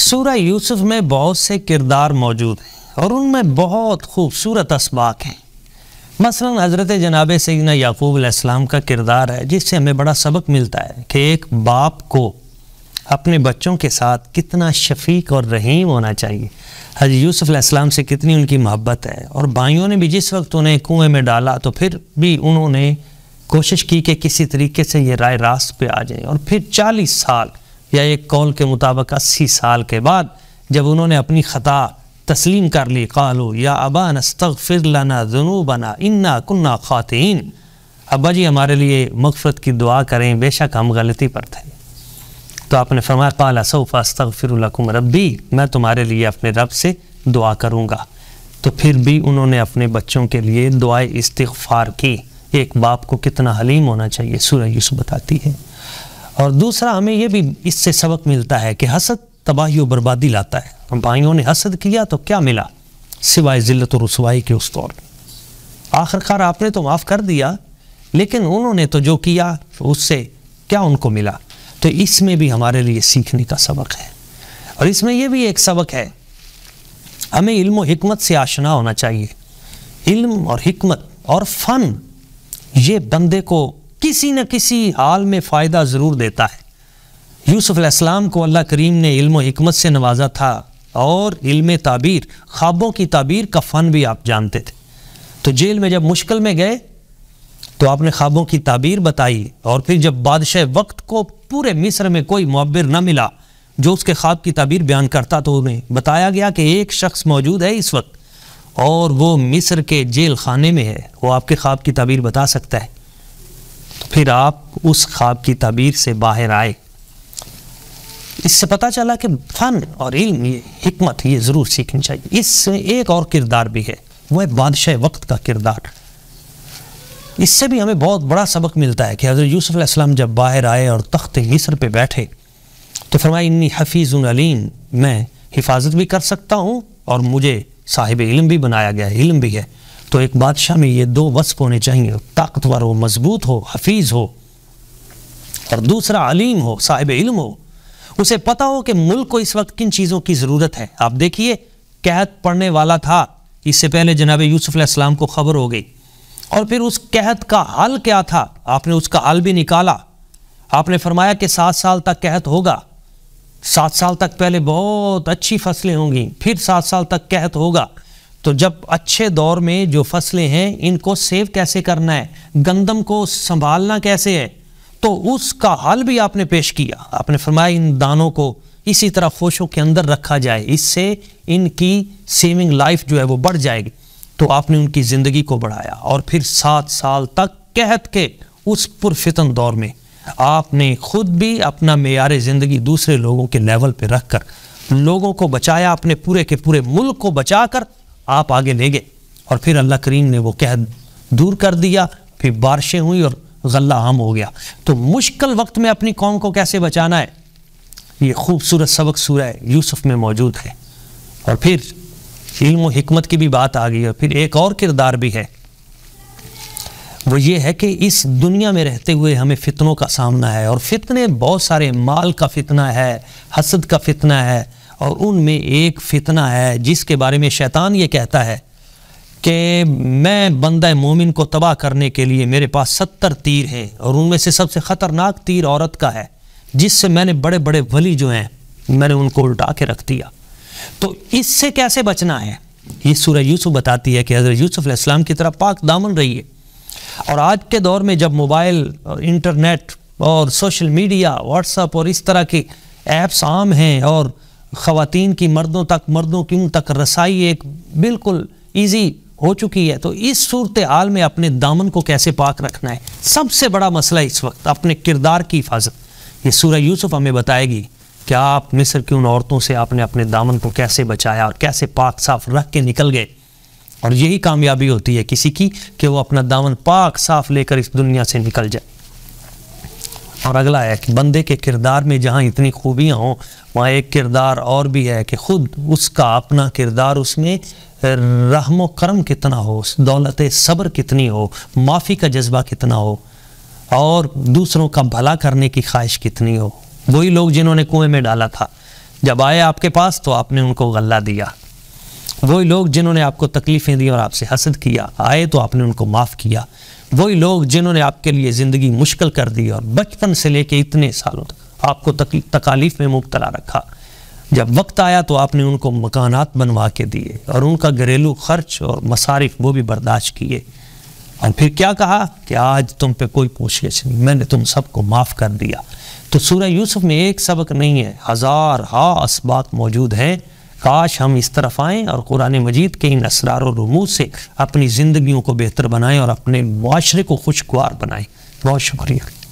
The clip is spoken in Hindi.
सूरह यूसुफ में बहुत से किरदार मौजूद हैं और उनमें बहुत खूबसूरत इसबाक हैं मसलन हज़रत जनाब याकूब याकूबम का किरदार है जिससे हमें बड़ा सबक मिलता है कि एक बाप को अपने बच्चों के साथ कितना शफीक और रहीम होना चाहिए हजरत यूसफ़ से कितनी उनकी मोहब्बत है और भाइयों ने भी जिस वक्त उन्हें कुएँ में डाला तो फिर भी उन्होंने कोशिश की कि किसी तरीके से ये राय रास्त पे आ जाए और फिर चालीस साल या एक कौल के मुताबिक अस्सी साल के बाद जब उन्होंने अपनी ख़ता तस्लीम कर ली कालो या अबा नस्तग फिर लाना बना इन्ना कुन्ना ख़ातिन अबा जी हमारे लिए मकफरत की दुआ करें बेशक हम गलती पर थे तो आपने फरमाया काला सऊफ़ा अस्तग फिरकुम रबी मैं तुम्हारे लिए अपने रब से दुआ करूँगा तो फिर भी उन्होंने अपने बच्चों के लिए दुआ इस्तफ़ार की एक बाप को कितना हलीम होना चाहिए सूर्य यूसु बताती है और दूसरा हमें यह भी इससे सबक मिलता है कि हसद तबाही और बर्बादी लाता है भाइयों ने हसद किया तो क्या मिला सिवाय ज़िलत और रसवाई के उस दौर आखिरकार आपने तो माफ़ कर दिया लेकिन उन्होंने तो जो किया उससे क्या उनको मिला तो इसमें भी हमारे लिए सीखने का सबक है और इसमें यह भी एक सबक है हमें इल्म हमत से आशना होना चाहिए इल्म और हमत और फ़न ये बंदे को किसी न किसी हाल में फ़ायदा ज़रूर देता है यूसुफ अलैहिस्सलाम को अल्लाह करीम ने इल्म हमत से नवाजा था और इल्म ताबीर ख्वाबों की ताबीर का फ़न भी आप जानते थे तो जेल में जब मुश्किल में गए तो आपने ख्वाबों की ताबीर बताई और फिर जब बादशाह वक्त को पूरे मिस्र में कोई मब्बिर न मिला जो उसके ख्वाब की ताबीर बयान करता तो उन्हें बताया गया कि एक शख्स मौजूद है इस वक्त और वो मिस्र के जेल खाने में है वो आपके ख्वाब की ताबीर बता सकता है फिर आप उस ख्वाब की तबीर से बाहर आए इससे पता चला कि फ़न और इल्म ये हमत ये ज़रूर सीखनी चाहिए इससे एक और किरदार भी है वह बादशाह वक्त का किरदार इससे भी हमें बहुत बड़ा सबक मिलता है कि हज़रत यूसुफ़लम जब बाहर आए और तख्त मिस्र पे बैठे तो फरमाए इन्नी हफीज़ अलीम मैं हिफाजत भी कर सकता हूँ और मुझे साहिब इल्म भी बनाया गया है इल्म भी है तो एक बादशाह में ये दो वस्फ होने चाहिए ताकतवर हो मजबूत हो हफीज़ हो और दूसरा अलीम हो साहिब इल्म हो उसे पता हो कि मुल्क को इस वक्त किन चीज़ों की ज़रूरत है आप देखिए कहत पढ़ने वाला था इससे पहले जनाब यूसुफ इस्लाम को खबर हो गई और फिर उस कहत का हाल क्या था आपने उसका हाल भी निकाला आपने फरमाया कि सात साल तक कहत होगा सात साल तक पहले बहुत अच्छी फसलें होंगी फिर सात साल तक कहत होगा तो जब अच्छे दौर में जो फसलें हैं इनको सेव कैसे करना है गंदम को संभालना कैसे है तो उसका हल भी आपने पेश किया आपने फरमाया इन दानों को इसी तरह फोशों के अंदर रखा जाए इससे इनकी सेविंग लाइफ जो है वो बढ़ जाएगी तो आपने उनकी ज़िंदगी को बढ़ाया और फिर सात साल तक कहत के उस पुरफितन दौर में आपने खुद भी अपना मैार ज़िंदगी दूसरे लोगों के लेवल पर रख कर लोगों को बचाया अपने पूरे के पूरे मुल्क को बचा कर आप आगे ले गए और फिर अल्लाह करीम ने वो कह दूर कर दिया फिर बारिशें हुई और गला आम हो गया तो मुश्किल वक्त में अपनी कौम को कैसे बचाना है ये खूबसूरत सबक सूरह यूसुफ में मौजूद है और फिर इल्म हमत की भी बात आ गई और फिर एक और किरदार भी है वो ये है कि इस दुनिया में रहते हुए हमें फितनों का सामना है और फितने बहुत सारे माल का फितना है हसद का फितना है और उनमें एक फितना है जिसके बारे में शैतान ये कहता है कि मैं बंद मोमिन को तबाह करने के लिए मेरे पास सत्तर तीर हैं और उनमें से सबसे ख़तरनाक तीर औरत का है जिससे मैंने बड़े बड़े वली जो हैं मैंने उनको उल्टा के रख दिया तो इससे कैसे बचना है ये सूर्य यूसुफ बताती है कि हज़रत यूसुफ इस्लाम की तरह पाक दामन रही है और आज के दौर में जब मोबाइल और इंटरनेट और सोशल मीडिया व्हाट्सअप और इस तरह के ऐप्स आम हैं और खातन की मर्दों तक मर्दों की तक रसाई एक बिल्कुल ईजी हो चुकी है तो इस सूरत हाल में अपने दामन को कैसे पाक रखना है सबसे बड़ा मसला इस वक्त अपने किरदार की हिफाजत ये सूर्य यूसुफ हमें बताएगी कि आप मिस्र की उन औरतों से आपने अपने दामन को कैसे बचाया और कैसे पाक साफ रख के निकल गए और यही कामयाबी होती है किसी की कि वो अपना दामन पाक साफ लेकर इस दुनिया से निकल जाए और अगला है कि बंदे के किरदार में जहाँ इतनी खूबियाँ हों वहाँ एक किरदार और भी है कि ख़ुद उसका अपना किरदार उसमें रहम करम कितना हो दौलत सब्र कितनी हो माफ़ी का जज्बा कितना हो और दूसरों का भला करने की ख्वाहिश कितनी हो वही लोग जिन्होंने कुएं में डाला था जब आए आपके पास तो आपने उनको गल्ला दिया वही लोग जिन्होंने आपको तकलीफ़ें दी और आपसे हसद किया आए तो आपने उनको माफ़ किया वही लोग जिन्होंने आपके लिए ज़िंदगी मुश्किल कर दी और बचपन से लेके इतने सालों तक आपको तकालीफ में मुबतला रखा जब वक्त आया तो आपने उनको मकानात बनवा के दिए और उनका घरेलू खर्च और मसारिफ वो भी बर्दाश्त किए और फिर क्या कहा कि आज तुम पे कोई कोशिश नहीं मैंने तुम सबको माफ़ कर दिया तो सूर्य यूसुफ में एक सबक नहीं है हज़ार हा इसबात मौजूद हैं काश हम इस तरफ आएँ और कुरान मजीद के इन असरार रमूज से अपनी ज़िंदगियों को बेहतर बनाएँ और अपने माशरे को खुशगवार बनाएँ बहुत शुक्रिया